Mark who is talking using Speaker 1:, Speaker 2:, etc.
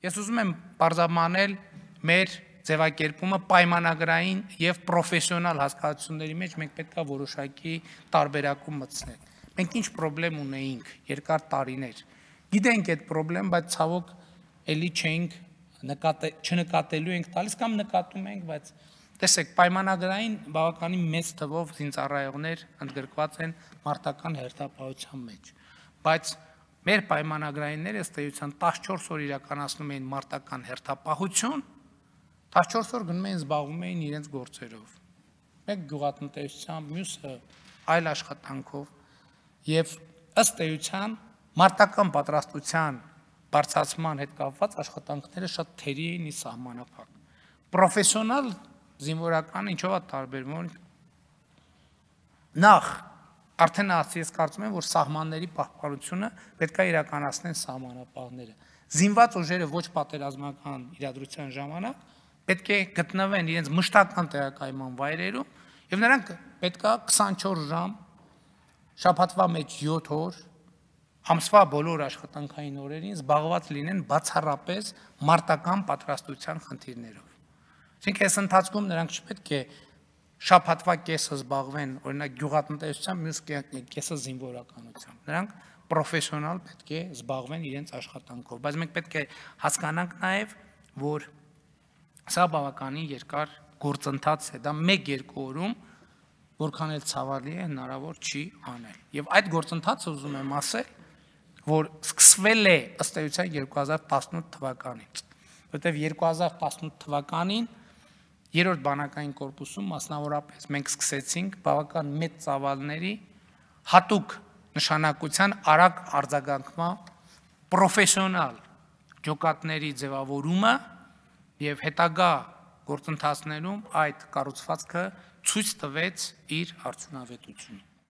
Speaker 1: Ես ուզում եմ բարձրացնել մեր ձևակերպումը պայմանագրային եւ պրոֆեսիոնալ հասկացությունների մեջ մենք պետքա որոշակի տարբերակում մտցնել։ Մենք ինչ խնդրեմ ունեինք երկար տարիներ։ Գիտենք այդ խնդրեմ, բայց ցավոք էլի չենք նկատել, չնկատելու ենք տալիս կամ նկատում ենք, բայց տեսեք, պայմանագրային բավականին մեծ թվով զինծառայողներ ընդգրկված են մարտական հերթապահության մեջ։ Բայց Մեր պայմանագրայինները ըստ էության 14 օր իրականացնում էին մարտական հերթապահություն, 14 օր գնում էին զբաղվում էին իրենց գործերով։ Մեկ գյուղատնտեսությամբ, մյուսը այլ աշխատանքով եւ ըստ էության մարտական պատրաստության բարձրացման հետ կապված աշխատանքները շատ թերի էին ի սահմանափակ։ Պրոֆեսիոնալ զինվորական ինչով է տարբերվում։ Նախ Արդեն ասի, ես կարծում եմ, որ սահմանների պահպանությունը պետք է իրականացնեն սահմանապահները։ Զինված ուժերը ոչ պատերազմական իրադրության ժամանակ պետք է գտնվեն իրենց մշտական տեղակայման վայրերում եւ նրանք պետք է 24 ժամ շաբաթվա մեջ 7 օր ամսվա բոլոր աշխատանքային օրերին զբաղված լինեն բացառապես մարտական պատրաստության խնդիրներով։ Այսինքն այս ընթացքում նրանք չպետք է շապատվա կեսը զբաղվեն օրինակ գյուղատնտեսությամբ, մյուս կեսը զինվորականությամբ։ Նրանք պրոֆեսիոնալ պետք է զբաղվեն իրենց աշխատանքով, բայց մենք պետք է հասկանանք նաև, որ սա բավականին երկար գործընթաց է, դա 1-2 օրում որքան էլ ցավալի է հնարավոր չի անել։ Եվ այդ գործընթացը ուզում եմ ասել, որ սկսվել է ըստ էության 2018 թվականից, որտեղ 2018 թվականին Երորդ բանակային կորպուսում մասնավորապես մենք սկսեցինք բավական մեծ ծավալների հատուկ նշանակության արագ արձագանքման պրոֆեսիոնալ ջոկատների ձևավորումը եւ հետագա գործընթացներում այդ կառուցվածքը ցույց տվեց իր արդյունավետությունը